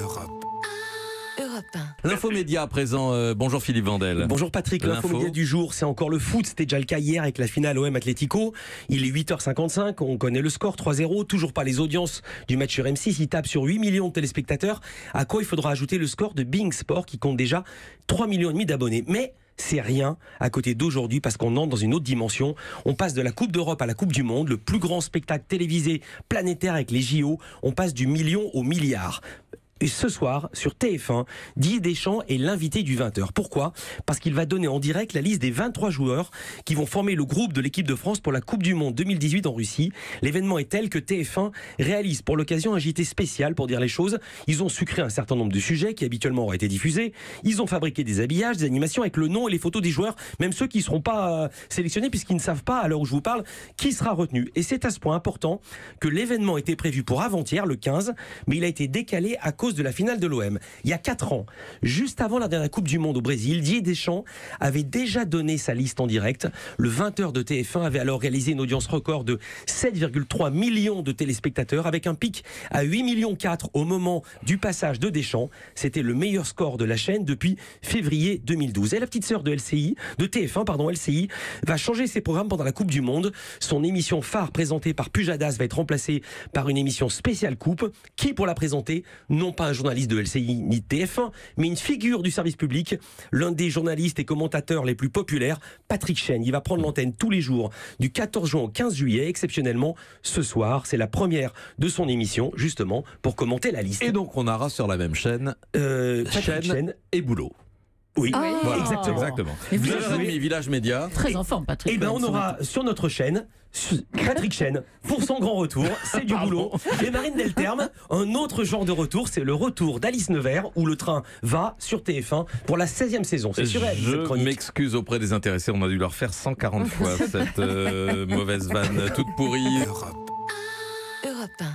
Europe. L'infomédia à présent. Euh, bonjour Philippe Vandel. Bonjour Patrick. L'infomédia du jour, c'est encore le foot. C'était déjà le cas hier avec la finale OM Atlético. Il est 8h55. On connaît le score 3-0. Toujours pas les audiences du match sur M6. Il tape sur 8 millions de téléspectateurs. À quoi il faudra ajouter le score de Bing Sport qui compte déjà 3 millions et demi d'abonnés. Mais c'est rien à côté d'aujourd'hui parce qu'on entre dans une autre dimension. On passe de la Coupe d'Europe à la Coupe du Monde, le plus grand spectacle télévisé planétaire avec les JO. On passe du million au milliard et ce soir sur TF1, Didier Deschamps est l'invité du 20h. Pourquoi Parce qu'il va donner en direct la liste des 23 joueurs qui vont former le groupe de l'équipe de France pour la Coupe du Monde 2018 en Russie. L'événement est tel que TF1 réalise pour l'occasion un JT spécial pour dire les choses. Ils ont sucré un certain nombre de sujets qui habituellement auraient été diffusés. Ils ont fabriqué des habillages, des animations avec le nom et les photos des joueurs, même ceux qui ne seront pas euh, sélectionnés puisqu'ils ne savent pas à l'heure où je vous parle qui sera retenu. Et c'est à ce point important que l'événement était prévu pour avant-hier, le 15, mais il a été décalé à cause de la finale de l'OM. Il y a 4 ans, juste avant la dernière Coupe du Monde au Brésil, Didier Deschamps avait déjà donné sa liste en direct. Le 20h de TF1 avait alors réalisé une audience record de 7,3 millions de téléspectateurs avec un pic à 8,4 millions au moment du passage de Deschamps. C'était le meilleur score de la chaîne depuis février 2012. Et la petite sœur de LCI, de TF1, pardon, LCI, va changer ses programmes pendant la Coupe du Monde. Son émission phare présentée par Pujadas va être remplacée par une émission spéciale Coupe qui, pour la présenter, non pas un journaliste de LCI ni de TF1, mais une figure du service public, l'un des journalistes et commentateurs les plus populaires, Patrick Chen. Il va prendre l'antenne tous les jours du 14 juin au 15 juillet, exceptionnellement ce soir. C'est la première de son émission, justement, pour commenter la liste. Et donc on aura sur la même chaîne, euh, Chen et Boulot. Oui, ah. exactement. exactement. Vous Village Média. Très en forme, Patrick. Eh bien, on aura sur notre chaîne, Patrick Chen, pour son grand retour, c'est du boulot. Les Marine Delterme, un autre genre de retour, c'est le retour d'Alice Nevers, où le train va sur TF1 pour la 16e saison. C'est sur elle. Je m'excuse auprès des intéressés, on a dû leur faire 140 fois cette euh, mauvaise vanne toute pourrie. Europe